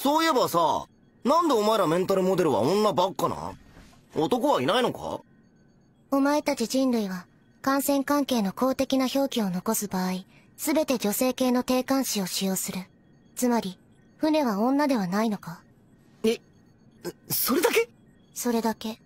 そういえばさ、なんでお前らメンタルモデルは女ばっかな男はいないのかお前たち人類は、感染関係の公的な表記を残す場合、すべて女性系の定冠詞を使用する。つまり、船は女ではないのかえ、それだけそれだけ。